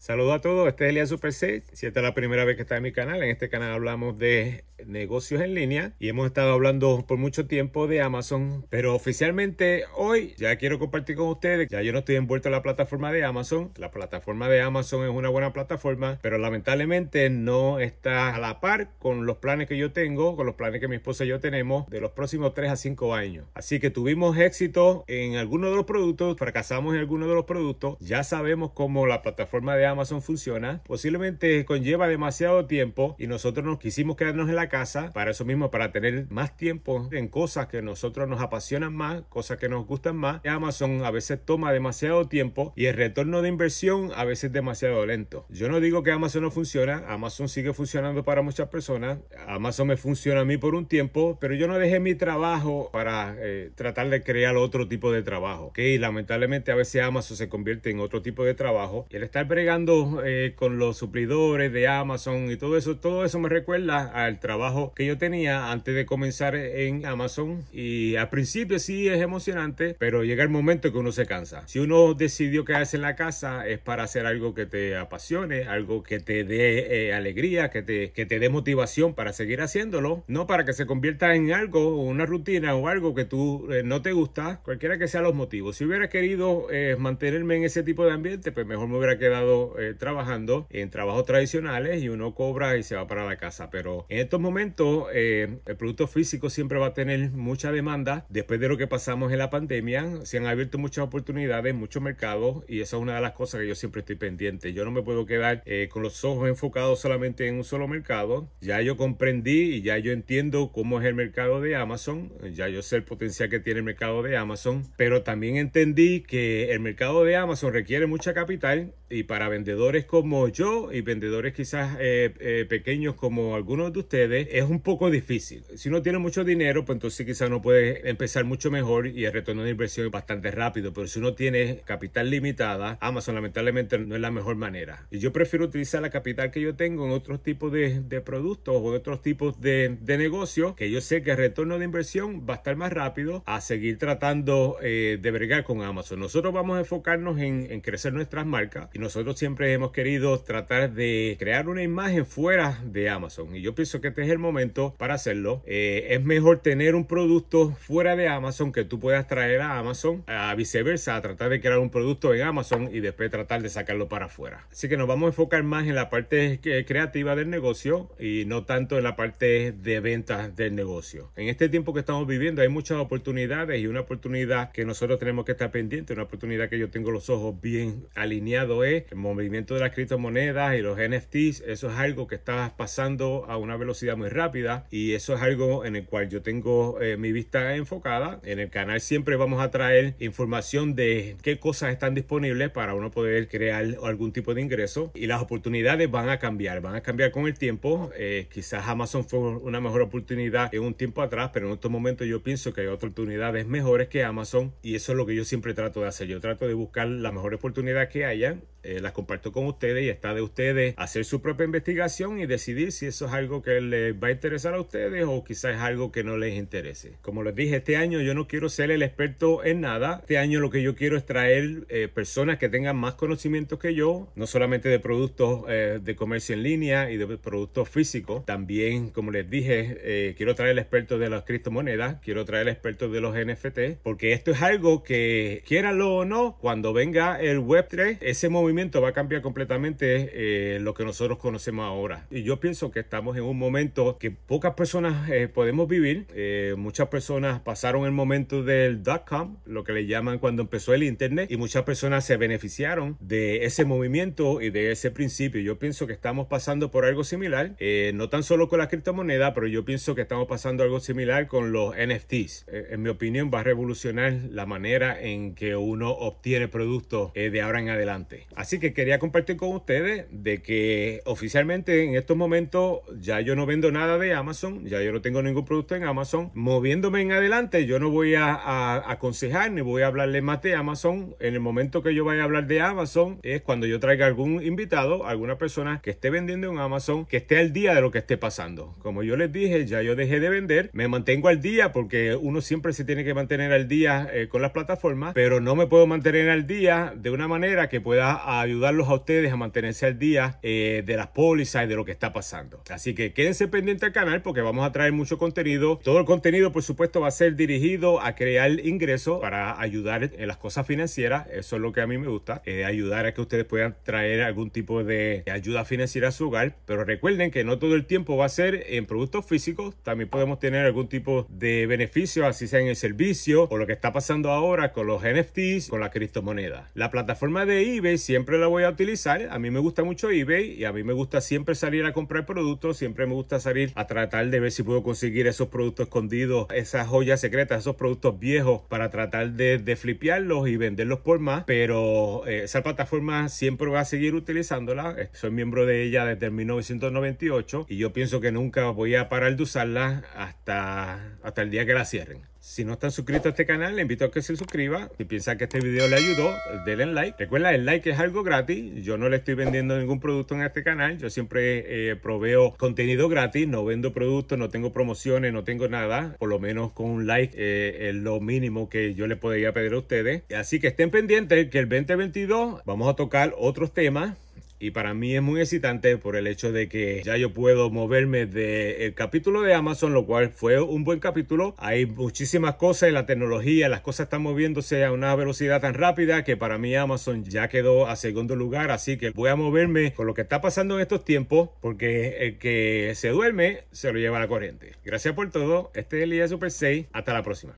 Saludos a todos, este es Elian Super 6. Si esta es la primera vez que está en mi canal, en este canal hablamos de negocios en línea y hemos estado hablando por mucho tiempo de Amazon, pero oficialmente hoy ya quiero compartir con ustedes, ya yo no estoy envuelto en la plataforma de Amazon, la plataforma de Amazon es una buena plataforma, pero lamentablemente no está a la par con los planes que yo tengo, con los planes que mi esposa y yo tenemos de los próximos 3 a 5 años. Así que tuvimos éxito en algunos de los productos, fracasamos en algunos de los productos, ya sabemos cómo la plataforma de Amazon Amazon funciona, posiblemente conlleva demasiado tiempo y nosotros nos quisimos quedarnos en la casa para eso mismo, para tener más tiempo en cosas que nosotros nos apasionan más, cosas que nos gustan más. Amazon a veces toma demasiado tiempo y el retorno de inversión a veces demasiado lento. Yo no digo que Amazon no funciona, Amazon sigue funcionando para muchas personas, Amazon me funciona a mí por un tiempo, pero yo no dejé mi trabajo para eh, tratar de crear otro tipo de trabajo, que lamentablemente a veces Amazon se convierte en otro tipo de trabajo y el estar bregando eh, con los suplidores de Amazon y todo eso, todo eso me recuerda al trabajo que yo tenía antes de comenzar en Amazon. Y al principio sí es emocionante, pero llega el momento que uno se cansa. Si uno decidió quedarse en la casa es para hacer algo que te apasione, algo que te dé eh, alegría, que te, dé motivación para seguir haciéndolo, no para que se convierta en algo, una rutina o algo que tú eh, no te gusta, cualquiera que sean los motivos. Si hubiera querido mantenerme en ese tipo de ambiente, pues mejor me hubiera quedado eh, trabajando en trabajos tradicionales y uno cobra y se va para la casa. Pero en estos momentos eh, el producto físico siempre va a tener mucha demanda. Después de lo que pasamos en la pandemia, se han abierto muchas oportunidades, muchos mercados y esa es una de las cosas que yo siempre estoy pendiente. Yo no me puedo quedar eh, con los ojos enfocados solamente en un solo mercado. Ya yo comprendí y ya yo entiendo cómo es el mercado de Amazon. Ya yo sé el potencial que tiene el mercado de Amazon. Pero también entendí que el mercado de Amazon requiere mucha capital y para vender vendedores como yo y vendedores quizás eh, eh, pequeños como algunos de ustedes, es un poco difícil. Si uno tiene mucho dinero, pues entonces quizás no puede empezar mucho mejor y el retorno de inversión es bastante rápido. Pero si uno tiene capital limitada, Amazon lamentablemente no es la mejor manera. Y yo prefiero utilizar la capital que yo tengo en otros tipos de, productos o otros tipos de, negocios que yo sé que el retorno de inversión va a estar más rápido a seguir tratando eh, de bregar con Amazon. Nosotros vamos a enfocarnos en, en crecer nuestras marcas y nosotros siempre hemos querido tratar de crear una imagen fuera de Amazon y yo pienso que este es el momento para hacerlo. Eh, es mejor tener un producto fuera de Amazon que tú puedas traer a Amazon, a viceversa, a tratar de crear un producto en Amazon y después tratar de sacarlo para afuera. Así que nos vamos a enfocar más en la parte creativa del negocio y no tanto en la parte de ventas del negocio. En este tiempo que estamos viviendo hay muchas oportunidades y una oportunidad que nosotros tenemos que estar pendiente, una oportunidad que yo tengo los ojos bien alineados es el momento movimiento de las criptomonedas y los NFTs, eso es algo que está pasando a una velocidad muy rápida y eso es algo en el cual yo tengo eh, mi vista enfocada. En el canal siempre vamos a traer información de qué cosas están disponibles para uno poder crear algún tipo de ingreso y las oportunidades van a cambiar, van a cambiar con el tiempo. Eh, quizás Amazon fue una mejor oportunidad en un tiempo atrás, pero en estos momentos yo pienso que hay oportunidades mejores que Amazon y eso es lo que yo siempre trato de hacer. Yo trato de buscar la mejor oportunidad que haya. Eh, las comparto con ustedes y está de ustedes hacer su propia investigación y decidir si eso es algo que les va a interesar a ustedes o quizás es algo que no les interese. Como les dije, este año yo no quiero ser el experto en nada. Este año lo que yo quiero es traer eh, personas que tengan más conocimientos que yo, no solamente de productos eh, de comercio en línea y de productos físicos. También, como les dije, quiero traer el experto de las criptomonedas, quiero traer el experto de los NFT, porque esto es algo que, lo o no, cuando venga el Web3, ese movimiento va a cambiar completamente eh, lo que nosotros conocemos ahora. Y yo pienso que estamos en un momento que pocas personas eh, podemos vivir. Eh, muchas personas pasaron el momento del dot com, lo que le llaman cuando empezó el Internet, y muchas personas se beneficiaron de ese movimiento y de ese principio. Yo pienso que estamos pasando por algo similar, no tan solo con la criptomoneda, pero yo pienso que estamos pasando algo similar con los NFTs. en mi opinión, va a revolucionar la manera en que uno obtiene productos de ahora en adelante. Así que quería compartir con ustedes de que oficialmente en estos momentos ya yo no vendo nada de Amazon, ya yo no tengo ningún producto en Amazon. Moviéndome en adelante, yo no voy a, aconsejar ni voy a hablarle más de Amazon. En el momento que yo vaya a hablar de Amazon es cuando yo traiga algún invitado, alguna persona que esté vendiendo en Amazon, que esté al día de lo que esté pasando. Como yo les dije, ya yo dejé de vender, me mantengo al día porque uno siempre se tiene que mantener al día eh, con las plataformas, pero no me puedo mantener al día de una manera que pueda ayudarlos a ustedes a mantenerse al día eh, de las pólizas y de lo que está pasando. Así que quédense pendientes al canal porque vamos a traer mucho contenido. Todo el contenido, por supuesto, va a ser dirigido a crear ingresos para ayudar en las cosas financieras. Eso es lo que a mí me gusta, eh, ayudar a que ustedes puedan traer algún tipo de ayuda financiera a su hogar. Pero recuerden que no todo el tiempo va a ser en productos físicos. También podemos tener algún tipo de beneficio, así sea en el servicio o lo que está pasando ahora con los NFTs, con la criptomoneda. La plataforma de eBay siempre siempre la voy a utilizar. A mí me gusta mucho eBay y a mí me gusta siempre salir a comprar productos, siempre me gusta salir a tratar de ver si puedo conseguir esos productos escondidos, esas joyas secretas, esos productos viejos para tratar de, de flipearlos y venderlos por más. Pero eh, esa plataforma siempre va a seguir utilizándola. Eh, soy miembro de ella desde 1998 y yo pienso que nunca voy a parar de usarla hasta, hasta el día que la cierren. Si no están suscritos a este canal, les invito a que se suscriban. Si piensan que este video le ayudó, denle like. Recuerda, el like es algo gratis. Yo no le estoy vendiendo ningún producto en este canal. Yo siempre eh, proveo contenido gratis. No vendo productos, no tengo promociones, no tengo nada. Por lo menos con un like eh, es lo mínimo que yo le podría pedir a ustedes. Así que estén pendientes que el 2022 vamos a tocar otros temas y para mí es muy excitante por el hecho de que ya yo puedo moverme del el capítulo de Amazon, lo cual fue un buen capítulo. Hay muchísimas cosas en la tecnología, las cosas están moviéndose a una velocidad tan rápida que para mí Amazon ya quedó a segundo lugar, así que voy a moverme con lo que está pasando en estos tiempos porque el que se duerme se lo lleva la corriente. Gracias por todo, este es el día Super 6, hasta la próxima.